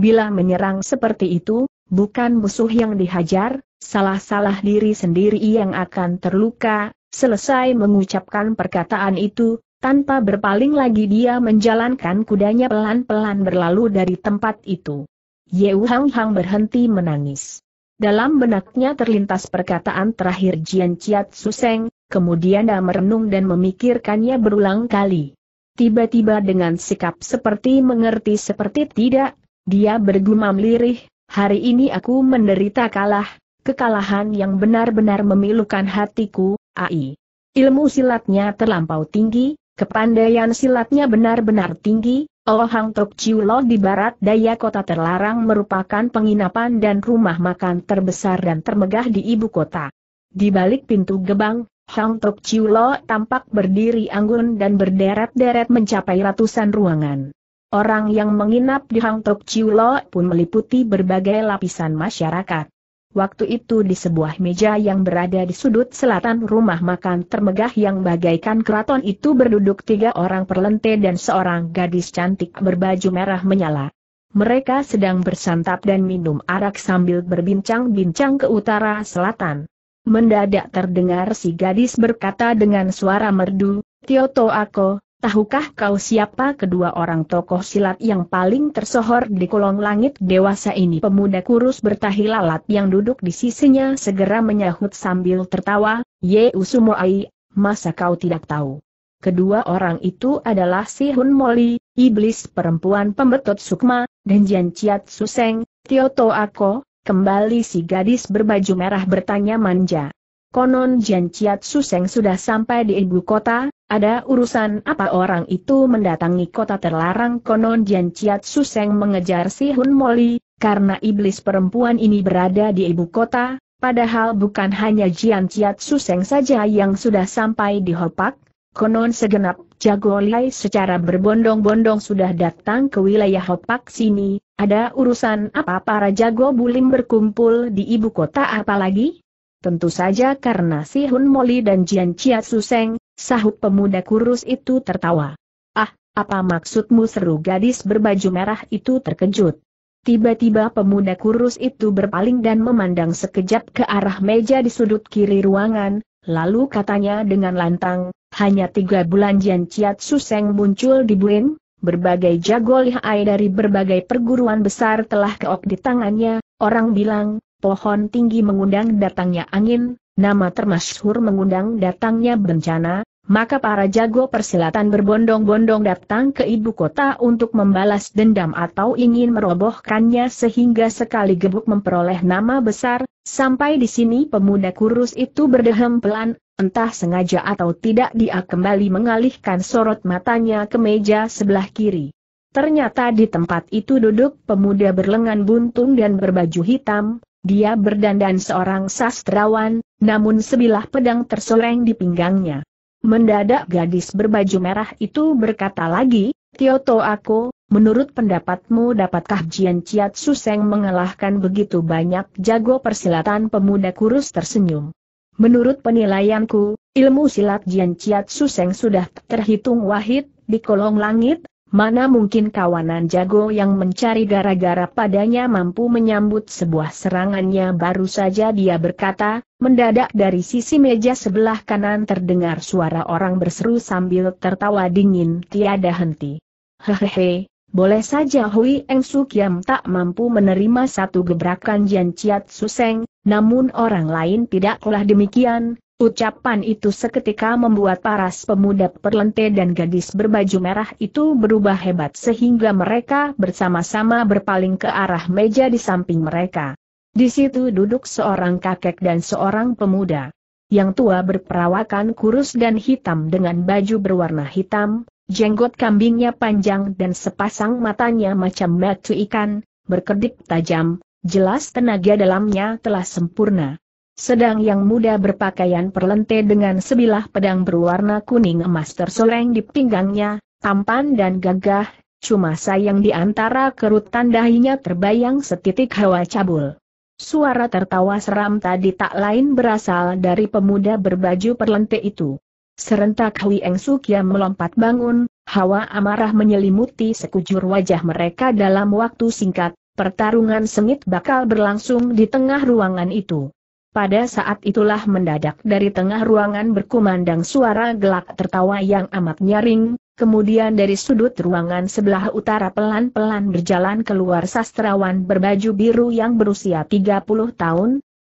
Bila menyerang seperti itu, bukan musuh yang dihajar, salah-salah diri sendiri yang akan terluka, selesai mengucapkan perkataan itu, tanpa berpaling lagi dia menjalankan kudanya pelan-pelan berlalu dari tempat itu. Ye Hang Hang berhenti menangis. Dalam benaknya terlintas perkataan terakhir Jian Chiat Suseng, kemudian dia merenung dan memikirkannya berulang kali. Tiba-tiba dengan sikap seperti mengerti seperti tidak, dia bergumam lirih, hari ini aku menderita kalah, kekalahan yang benar-benar memilukan hatiku, ai. Ilmu silatnya terlampau tinggi, kepandaian silatnya benar-benar tinggi, Oh Hang Tok Chiu Lo di barat daya kota terlarang merupakan penginapan dan rumah makan terbesar dan termegah di ibu kota. Di balik pintu gebang, Hang Tok Chiu Lo tampak berdiri anggun dan berderet-deret mencapai ratusan ruangan. Orang yang menginap di Hang Tok Chiu pun meliputi berbagai lapisan masyarakat. Waktu itu di sebuah meja yang berada di sudut selatan rumah makan termegah yang bagaikan keraton itu berduduk tiga orang perlente dan seorang gadis cantik berbaju merah menyala. Mereka sedang bersantap dan minum arak sambil berbincang-bincang ke utara selatan. Mendadak terdengar si gadis berkata dengan suara merdu, Tioto Ako. Tahukah kau siapa kedua orang tokoh silat yang paling tersohor di kolong langit dewasa ini? Pemuda kurus bertahi lalat yang duduk di sisinya segera menyahut sambil tertawa, Ye Usumoai, masa kau tidak tahu? Kedua orang itu adalah Si Hun Moli, iblis perempuan pembetot Sukma, dan Jian Chiat Suseng, To Ako, kembali si gadis berbaju merah bertanya manja. Konon Jian Chiat Suseng sudah sampai di ibu kota, ada urusan apa orang itu mendatangi kota terlarang konon Jian Chiat Suseng mengejar si Hun Moli, karena iblis perempuan ini berada di ibu kota, padahal bukan hanya Jian Chiat Suseng saja yang sudah sampai di Hopak, konon segenap jago Liai secara berbondong-bondong sudah datang ke wilayah Hopak sini, ada urusan apa para jago bulim berkumpul di ibu kota apalagi? Tentu saja karena si Hun Moli dan Jian Su Suseng, Sahut pemuda kurus itu tertawa. Ah, apa maksudmu seru gadis berbaju merah itu terkejut. Tiba-tiba pemuda kurus itu berpaling dan memandang sekejap ke arah meja di sudut kiri ruangan, lalu katanya dengan lantang, hanya tiga bulan Ciat Suseng muncul di Buin, berbagai jago lihai dari berbagai perguruan besar telah keok di tangannya, orang bilang, pohon tinggi mengundang datangnya angin, nama termasyhur mengundang datangnya bencana, maka para jago persilatan berbondong-bondong datang ke ibu kota untuk membalas dendam atau ingin merobohkannya sehingga sekali gebuk memperoleh nama besar, sampai di sini pemuda kurus itu berdehem pelan, entah sengaja atau tidak dia kembali mengalihkan sorot matanya ke meja sebelah kiri. Ternyata di tempat itu duduk pemuda berlengan buntung dan berbaju hitam, dia berdandan seorang sastrawan, namun sebilah pedang tersoreng di pinggangnya. Mendadak gadis berbaju merah itu berkata lagi, Tioto aku, menurut pendapatmu dapatkah Jian Ciat Suseng mengalahkan begitu banyak jago persilatan pemuda kurus tersenyum? Menurut penilaianku, ilmu silat Jian Ciat Suseng sudah terhitung wahid, di kolong langit, Mana mungkin kawanan jago yang mencari gara-gara padanya mampu menyambut sebuah serangannya baru saja dia berkata, mendadak dari sisi meja sebelah kanan terdengar suara orang berseru sambil tertawa dingin tiada henti. Hehehe, boleh saja Hui Eng Sukiam tak mampu menerima satu gebrakan Jian Chiat Suseng, namun orang lain tidaklah demikian, Ucapan itu seketika membuat paras pemuda perlente dan gadis berbaju merah itu berubah hebat sehingga mereka bersama-sama berpaling ke arah meja di samping mereka. Di situ duduk seorang kakek dan seorang pemuda. Yang tua berperawakan kurus dan hitam dengan baju berwarna hitam, jenggot kambingnya panjang dan sepasang matanya macam batu ikan, berkedip tajam, jelas tenaga dalamnya telah sempurna. Sedang yang muda berpakaian perlente dengan sebilah pedang berwarna kuning emas terseleng di pinggangnya, tampan dan gagah, cuma sayang di antara kerutan dahinya terbayang setitik hawa cabul. Suara tertawa seram tadi tak lain berasal dari pemuda berbaju perlente itu. Serentak Hui Eng Sukia melompat bangun, hawa amarah menyelimuti sekujur wajah mereka dalam waktu singkat, pertarungan sengit bakal berlangsung di tengah ruangan itu. Pada saat itulah mendadak dari tengah ruangan berkumandang suara gelak tertawa yang amat nyaring, kemudian dari sudut ruangan sebelah utara pelan-pelan berjalan keluar sastrawan berbaju biru yang berusia 30 tahun,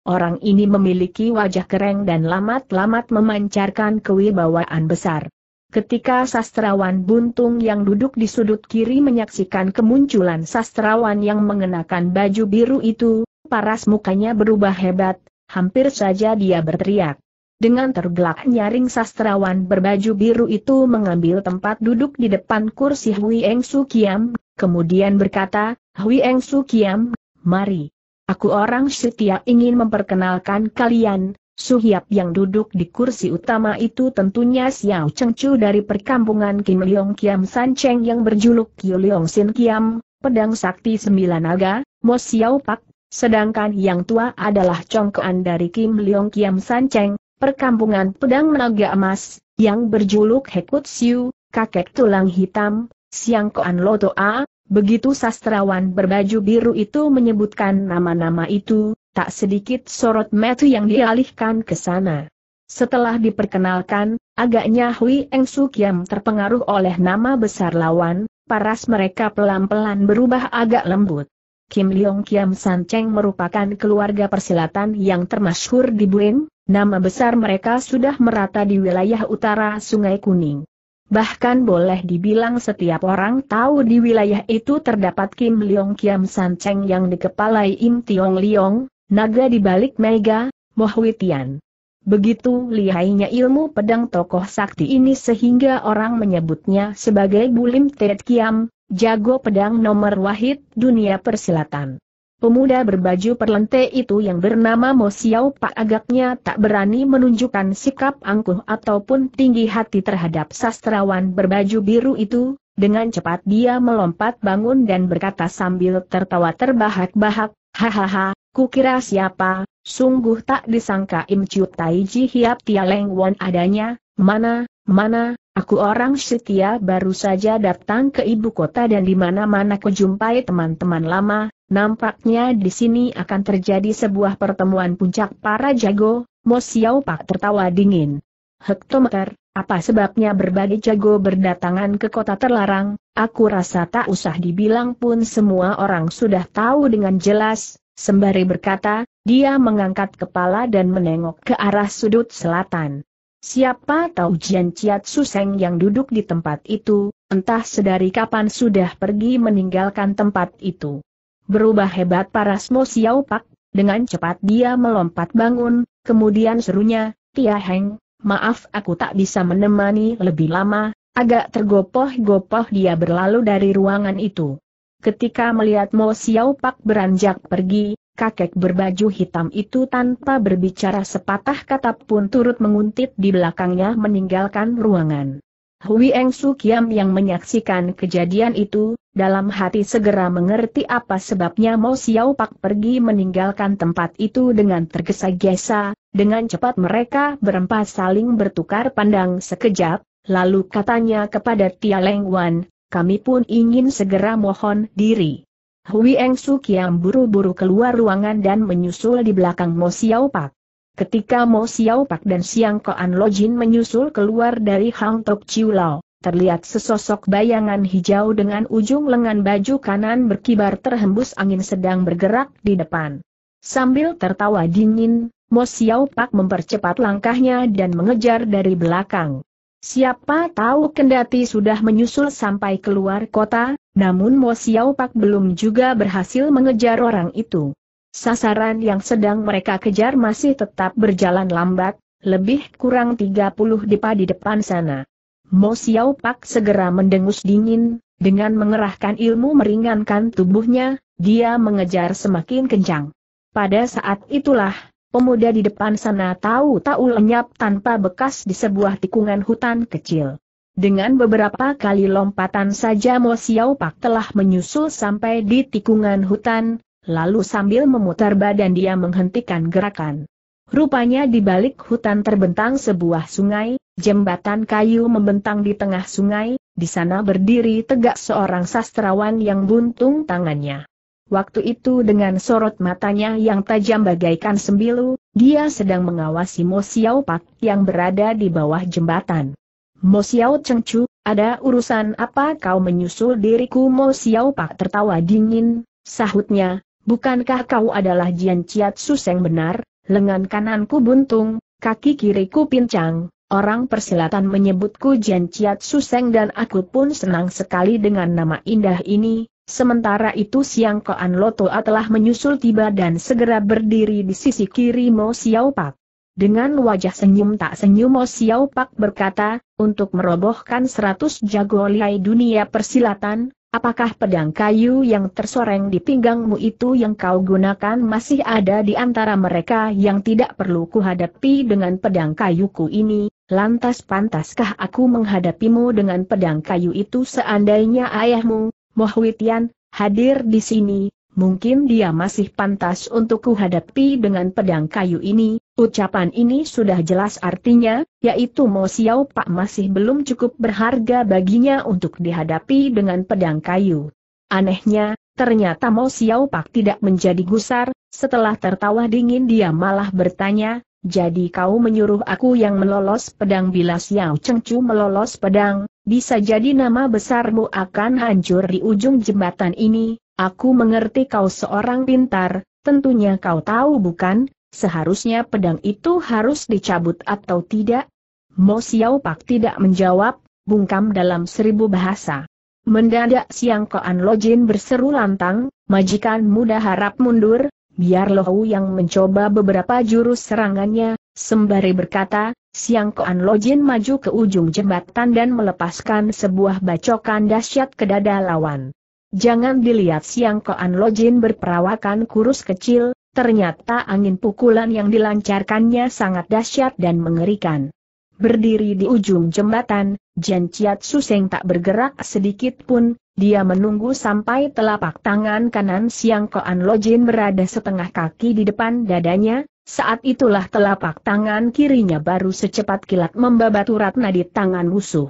Orang ini memiliki wajah kereng dan lamat-lamat memancarkan kewibawaan besar. Ketika sastrawan buntung yang duduk di sudut kiri menyaksikan kemunculan sastrawan yang mengenakan baju biru itu, paras mukanya berubah hebat, hampir saja dia berteriak. Dengan tergelak nyaring sastrawan berbaju biru itu mengambil tempat duduk di depan kursi Hui Eng Su Kiam, kemudian berkata, Hui Eng Su Kiam, mari. Aku orang setia ingin memperkenalkan kalian, Su Hiap yang duduk di kursi utama itu tentunya Xiao Chu dari perkampungan Kim Leong Kiam San Cheng yang berjuluk Kyu Leong Sin Kiam, Pedang Sakti Sembilan Naga, Mo Xiao Pak, Sedangkan yang tua adalah congkoan dari Kim Leong Kiam San Cheng, perkampungan pedang menaga emas, yang berjuluk Hekut Siu, kakek tulang hitam, Siang Koan Loto A, begitu sastrawan berbaju biru itu menyebutkan nama-nama itu, tak sedikit sorot metu yang dialihkan ke sana. Setelah diperkenalkan, agaknya Hui Eng Su Kiam terpengaruh oleh nama besar lawan, paras mereka pelan-pelan berubah agak lembut. Kim Leong Kiam San Cheng merupakan keluarga persilatan yang termasyhur di Buin, nama besar mereka sudah merata di wilayah utara Sungai Kuning. Bahkan boleh dibilang setiap orang tahu di wilayah itu terdapat Kim Leong Kiam San Cheng yang dikepalai Im Tiong Leong, naga di balik mega, Moh Witian. Begitu lihainya ilmu pedang tokoh sakti ini sehingga orang menyebutnya sebagai Bulim Tet Kiam, jago pedang nomor wahid dunia persilatan. Pemuda berbaju perlente itu yang bernama Mo Xiao Pak agaknya tak berani menunjukkan sikap angkuh ataupun tinggi hati terhadap sastrawan berbaju biru itu, dengan cepat dia melompat bangun dan berkata sambil tertawa terbahak-bahak, Hahaha, kukira siapa, sungguh tak disangka Im Taiji Tai Ji Hiap Tia Leng Won adanya, mana, Mana, aku orang setia baru saja datang ke ibu kota dan di mana-mana jumpai teman-teman lama, nampaknya di sini akan terjadi sebuah pertemuan puncak para jago, Mo Xiao Pak tertawa dingin. Hektometer, apa sebabnya berbagai jago berdatangan ke kota terlarang, aku rasa tak usah dibilang pun semua orang sudah tahu dengan jelas, sembari berkata, dia mengangkat kepala dan menengok ke arah sudut selatan. Siapa tahu Jian Ciat Suseng yang duduk di tempat itu, entah sedari kapan sudah pergi meninggalkan tempat itu. Berubah hebat paras Mo Xiao Pak, dengan cepat dia melompat bangun, kemudian serunya, Tia Heng, maaf aku tak bisa menemani lebih lama, agak tergopoh-gopoh dia berlalu dari ruangan itu. Ketika melihat Mo Xiao Pak beranjak pergi, kakek berbaju hitam itu tanpa berbicara sepatah kata pun turut menguntit di belakangnya meninggalkan ruangan. Hui Eng Su Kiam yang menyaksikan kejadian itu, dalam hati segera mengerti apa sebabnya Mo Xiao Pak pergi meninggalkan tempat itu dengan tergesa-gesa, dengan cepat mereka berempat saling bertukar pandang sekejap, lalu katanya kepada Tia Leng Wan, kami pun ingin segera mohon diri. Hui Eng Su Kiam buru-buru keluar ruangan dan menyusul di belakang Mo Xiao Pak. Ketika Mo Xiao Pak dan Siang Koan Lo Jin menyusul keluar dari Hang Tok Chiu Lao, terlihat sesosok bayangan hijau dengan ujung lengan baju kanan berkibar terhembus angin sedang bergerak di depan. Sambil tertawa dingin, Mo Xiao Pak mempercepat langkahnya dan mengejar dari belakang. Siapa tahu kendati sudah menyusul sampai keluar kota, namun Mo Xiao Pak belum juga berhasil mengejar orang itu. Sasaran yang sedang mereka kejar masih tetap berjalan lambat, lebih kurang 30 depa di depan sana. Mo Xiao Pak segera mendengus dingin, dengan mengerahkan ilmu meringankan tubuhnya, dia mengejar semakin kencang. Pada saat itulah, pemuda di depan sana tahu-tahu lenyap tanpa bekas di sebuah tikungan hutan kecil. Dengan beberapa kali lompatan saja Mo Xiao Pak telah menyusul sampai di tikungan hutan, lalu sambil memutar badan dia menghentikan gerakan. Rupanya di balik hutan terbentang sebuah sungai, jembatan kayu membentang di tengah sungai, di sana berdiri tegak seorang sastrawan yang buntung tangannya. Waktu itu dengan sorot matanya yang tajam bagaikan sembilu, dia sedang mengawasi Mo Xiao Pak yang berada di bawah jembatan. Mo Xiao Chu, ada urusan apa kau menyusul diriku Mo Xiao Pak tertawa dingin, sahutnya, bukankah kau adalah Jian Chiat Suseng benar, lengan kananku buntung, kaki kiriku pincang, Orang persilatan menyebutku Jian Chiat Suseng dan aku pun senang sekali dengan nama indah ini, Sementara itu Siang Koan Lotoa telah menyusul tiba dan segera berdiri di sisi kiri Mo Siau Pak. Dengan wajah senyum tak senyum Mo Siau Pak berkata, untuk merobohkan seratus jago lihai dunia persilatan, apakah pedang kayu yang tersoreng di pinggangmu itu yang kau gunakan masih ada di antara mereka yang tidak perlu kuhadapi dengan pedang kayuku ini, lantas pantaskah aku menghadapimu dengan pedang kayu itu seandainya ayahmu, Mohwitian, hadir di sini, mungkin dia masih pantas untuk kuhadapi dengan pedang kayu ini, ucapan ini sudah jelas artinya, yaitu Mo Xiao Pak masih belum cukup berharga baginya untuk dihadapi dengan pedang kayu. Anehnya, ternyata Mo Xiao Pak tidak menjadi gusar, setelah tertawa dingin dia malah bertanya, jadi kau menyuruh aku yang melolos pedang bila Xiao Chengchu melolos pedang, bisa jadi nama besarmu akan hancur di ujung jembatan ini, aku mengerti kau seorang pintar, tentunya kau tahu bukan, seharusnya pedang itu harus dicabut atau tidak? Mo Xiao Pak tidak menjawab, bungkam dalam seribu bahasa. Mendadak siang Koan Lojin berseru lantang, majikan muda harap mundur, biar Lohu yang mencoba beberapa jurus serangannya, sembari berkata, Siang Koan Lojin maju ke ujung jembatan dan melepaskan sebuah bacokan dahsyat ke dada lawan. Jangan dilihat Siang Koan Lojin berperawakan kurus kecil, ternyata angin pukulan yang dilancarkannya sangat dahsyat dan mengerikan. Berdiri di ujung jembatan, Jan Chiat Suseng tak bergerak sedikit pun, dia menunggu sampai telapak tangan kanan Siang Koan Lojin berada setengah kaki di depan dadanya, saat itulah telapak tangan kirinya baru secepat kilat membabat urat di tangan musuh.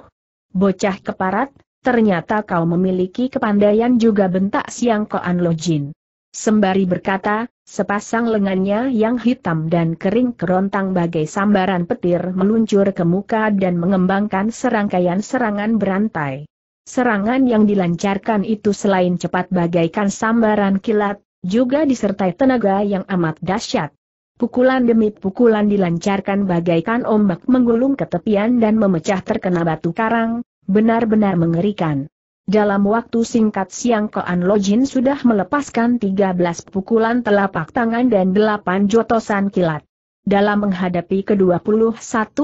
Bocah keparat, ternyata kau memiliki kepandaian juga bentak siang koan lojin. Sembari berkata, sepasang lengannya yang hitam dan kering kerontang bagai sambaran petir meluncur ke muka dan mengembangkan serangkaian serangan berantai. Serangan yang dilancarkan itu selain cepat bagaikan sambaran kilat, juga disertai tenaga yang amat dahsyat. Pukulan demi pukulan dilancarkan bagaikan ombak menggulung ke tepian dan memecah terkena batu karang, benar-benar mengerikan. Dalam waktu singkat siang Koan Lojin sudah melepaskan 13 pukulan telapak tangan dan 8 jotosan kilat. Dalam menghadapi ke-21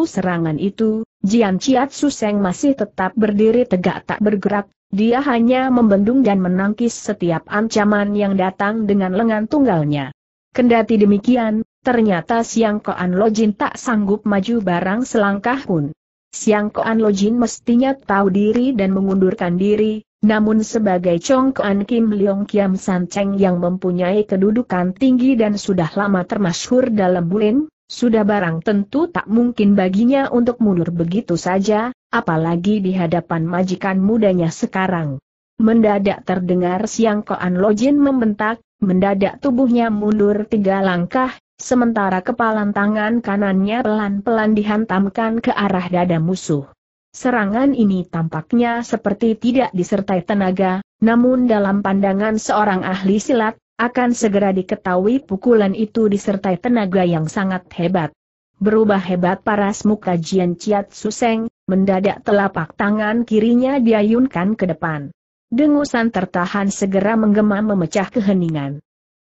serangan itu, Jian Chiat Suseng masih tetap berdiri tegak tak bergerak, dia hanya membendung dan menangkis setiap ancaman yang datang dengan lengan tunggalnya. Kendati demikian, Ternyata Siang Koan Lojin tak sanggup maju barang selangkah pun. Siang Koan Lojin mestinya tahu diri dan mengundurkan diri, namun sebagai Chong Koan Kim Leong Kiam San Cheng yang mempunyai kedudukan tinggi dan sudah lama termasyhur dalam bulin, sudah barang tentu tak mungkin baginya untuk mundur begitu saja, apalagi di hadapan majikan mudanya sekarang. Mendadak terdengar Siang Koan Lojin membentak, mendadak tubuhnya mundur tiga langkah, sementara kepalan tangan kanannya pelan-pelan dihantamkan ke arah dada musuh. Serangan ini tampaknya seperti tidak disertai tenaga, namun dalam pandangan seorang ahli silat, akan segera diketahui pukulan itu disertai tenaga yang sangat hebat. Berubah hebat paras muka Jian Ciat Suseng, mendadak telapak tangan kirinya diayunkan ke depan. Dengusan tertahan segera menggema memecah keheningan.